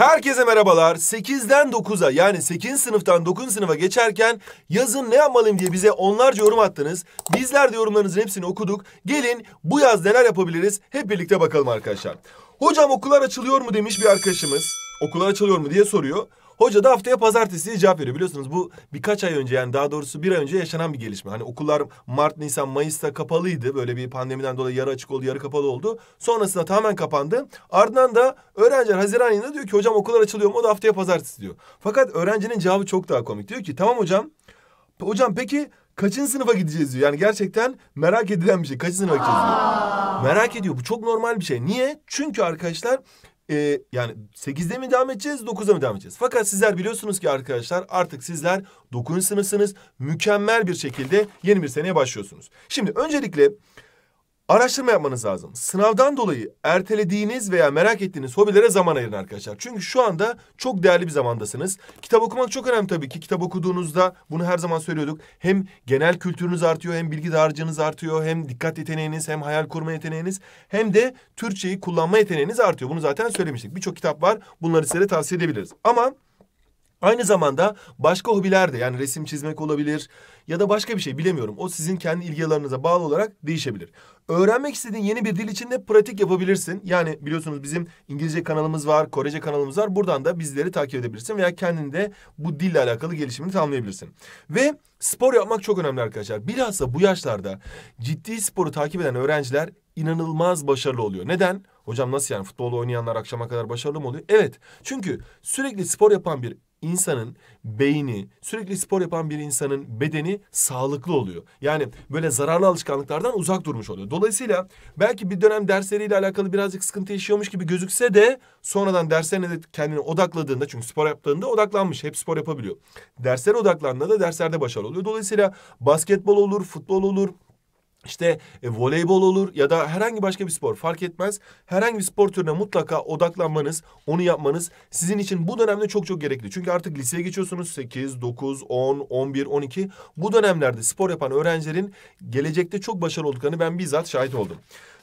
Herkese merhabalar. 8'den 9'a yani 8 sınıftan 9 sınıfa geçerken yazın ne yapmalıyım diye bize onlarca yorum attınız. Bizler de yorumlarınızın hepsini okuduk. Gelin bu yaz neler yapabiliriz hep birlikte bakalım arkadaşlar. Hocam okullar açılıyor mu demiş bir arkadaşımız. Okullar açılıyor mu diye soruyor. Hoca da haftaya pazartesiye cevap veriyor. Biliyorsunuz bu birkaç ay önce yani daha doğrusu bir ay önce yaşanan bir gelişme. Hani okullar Mart, Nisan, Mayıs'ta kapalıydı. Böyle bir pandemiden dolayı yarı açık oldu, yarı kapalı oldu. Sonrasında tamamen kapandı. Ardından da öğrenciler Haziran ayında diyor ki hocam okullar açılıyor mu? O da haftaya pazartesi diyor. Fakat öğrencinin cevabı çok daha komik. Diyor ki tamam hocam. Hocam peki kaçıncı sınıfa gideceğiz diyor. Yani gerçekten merak edilen bir şey. Kaçıncı sınıfa gideceğiz diyor. Merak ediyor. Bu çok normal bir şey. Niye? Çünkü arkadaşlar e, yani 8'de mi devam edeceğiz 9'da mı devam edeceğiz? Fakat sizler biliyorsunuz ki arkadaşlar artık sizler 9. sınıfsınız. Mükemmel bir şekilde yeni bir seneye başlıyorsunuz. Şimdi öncelikle araştırma yapmanız lazım. Sınavdan dolayı ertelediğiniz veya merak ettiğiniz hobilere zaman ayırın arkadaşlar. Çünkü şu anda çok değerli bir zamandasınız. Kitap okumak çok önemli tabii ki. Kitap okuduğunuzda bunu her zaman söylüyorduk. Hem genel kültürünüz artıyor, hem bilgi dağarcığınız artıyor, hem dikkat yeteneğiniz, hem hayal kurma yeteneğiniz, hem de Türkçeyi kullanma yeteneğiniz artıyor. Bunu zaten söylemiştik. Birçok kitap var. Bunları size tavsiye edebiliriz. Ama Aynı zamanda başka hobiler de yani resim çizmek olabilir ya da başka bir şey bilemiyorum. O sizin kendi ilgilerinize bağlı olarak değişebilir. Öğrenmek istediğin yeni bir dil için de pratik yapabilirsin. Yani biliyorsunuz bizim İngilizce kanalımız var, Korece kanalımız var. Buradan da bizleri takip edebilirsin veya de bu dille alakalı gelişimini tamamlayabilirsin. Ve spor yapmak çok önemli arkadaşlar. Bilhassa bu yaşlarda ciddi sporu takip eden öğrenciler inanılmaz başarılı oluyor. Neden? Hocam nasıl yani futbol oynayanlar akşama kadar başarılı mı oluyor? Evet. Çünkü sürekli spor yapan bir insanın beyni, sürekli spor yapan bir insanın bedeni sağlıklı oluyor. Yani böyle zararlı alışkanlıklardan uzak durmuş oluyor. Dolayısıyla belki bir dönem dersleriyle alakalı birazcık sıkıntı yaşıyormuş gibi gözükse de sonradan derslerine de kendini odakladığında çünkü spor yaptığında odaklanmış, hep spor yapabiliyor. Dersler odaklandığında da derslerde başarılı oluyor. Dolayısıyla basketbol olur, futbol olur, işte e, voleybol olur ya da herhangi başka bir spor fark etmez. Herhangi bir spor türüne mutlaka odaklanmanız, onu yapmanız sizin için bu dönemde çok çok gerekli. Çünkü artık liseye geçiyorsunuz 8, 9, 10, 11, 12. Bu dönemlerde spor yapan öğrencilerin gelecekte çok başarılı olduklarını ben bizzat şahit oldum.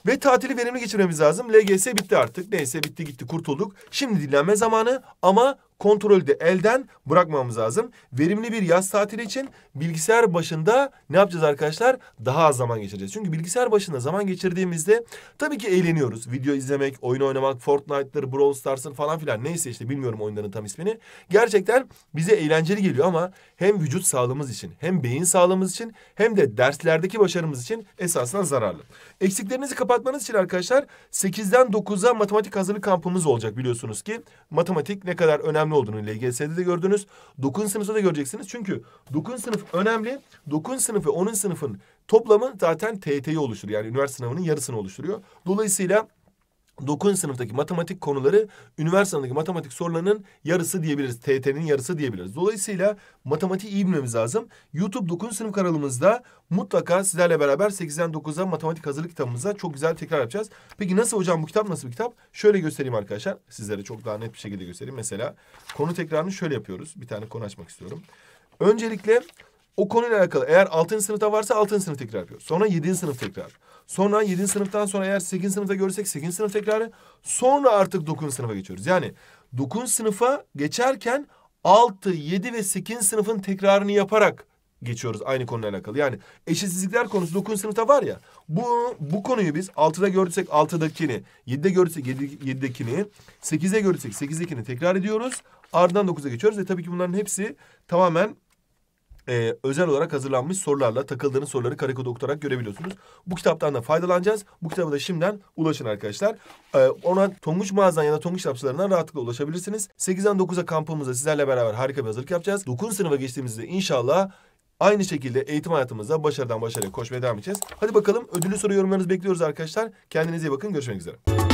Ve tatili verimli geçirmemiz lazım. LGS bitti artık. Neyse bitti gitti kurtulduk. Şimdi dinlenme zamanı ama kontrolü de elden bırakmamamız lazım. Verimli bir yaz tatili için bilgisayar başında ne yapacağız arkadaşlar? Daha az zaman geçireceğiz. Çünkü bilgisayar başında zaman geçirdiğimizde tabii ki eğleniyoruz. Video izlemek, oyun oynamak, Fortnite'ları, Brawl Stars'ın falan filan neyse işte bilmiyorum oyunların tam ismini. Gerçekten bize eğlenceli geliyor ama hem vücut sağlığımız için, hem beyin sağlığımız için, hem de derslerdeki başarımız için esasında zararlı. Eksiklerinizi kapatmanız için arkadaşlar 8'den 9'a matematik hazırlık kampımız olacak biliyorsunuz ki. Matematik ne kadar önemli önemli olduğunu LGS'de de gördünüz. 9. sınıfta da göreceksiniz. Çünkü 9. sınıf önemli. 9. sınıf ve 10. sınıfın toplamı zaten TYT'yi oluşturuyor. Yani üniversite sınavının yarısını oluşturuyor. Dolayısıyla 9. sınıftaki matematik konuları üniversitedeki matematik sorularının yarısı diyebiliriz. TT'nin yarısı diyebiliriz. Dolayısıyla matematiği iyi bilmemiz lazım. YouTube 9. sınıf kanalımızda mutlaka sizlerle beraber 8'den 9'a matematik hazırlık kitabımıza çok güzel tekrar yapacağız. Peki nasıl hocam bu kitap nasıl bir kitap? Şöyle göstereyim arkadaşlar. Sizlere çok daha net bir şekilde göstereyim. Mesela konu tekrarını şöyle yapıyoruz. Bir tane konu açmak istiyorum. Öncelikle o konuyla alakalı eğer altıncı sınıfta varsa altıncı sınıf tekrar yapıyor. Sonra yedinci sınıf tekrar. Sonra yedinci sınıftan sonra eğer sekizinci sınıfta görsek sekizinci sınıf tekrarı. Sonra artık dokuzuncu sınıfa geçiyoruz. Yani dokuzuncu sınıfa geçerken altı, yedi ve sekizinci sınıfın tekrarını yaparak geçiyoruz aynı konuyla alakalı. Yani eşitsizlikler konusu 9. sınıfta var ya. Bu bu konuyu biz 6'da görsek 6'dakini, 7'de görsek 7, 7'dekini, 8'de görsek 8'dekini tekrar ediyoruz. Ardından 9'a geçiyoruz ve tabii ki bunların hepsi tamamen e, özel olarak hazırlanmış sorularla takıldığınız soruları karekoda okutarak görebiliyorsunuz. Bu kitaptan da faydalanacağız. Bu kitaba da şimdiden ulaşın arkadaşlar. E, ona Tonguç mağazadan ya da Tonguç kitapçılarından rahatlıkla ulaşabilirsiniz. 8'den 9'a kampımızda sizlerle beraber harika bir hazırlık yapacağız. 9. sınıfa geçtiğimizde inşallah Aynı şekilde eğitim hayatımızda başarıdan başarıya koşmaya devam edeceğiz. Hadi bakalım ödüllü soru yorumlarınızı bekliyoruz arkadaşlar. Kendinize iyi bakın. Görüşmek üzere.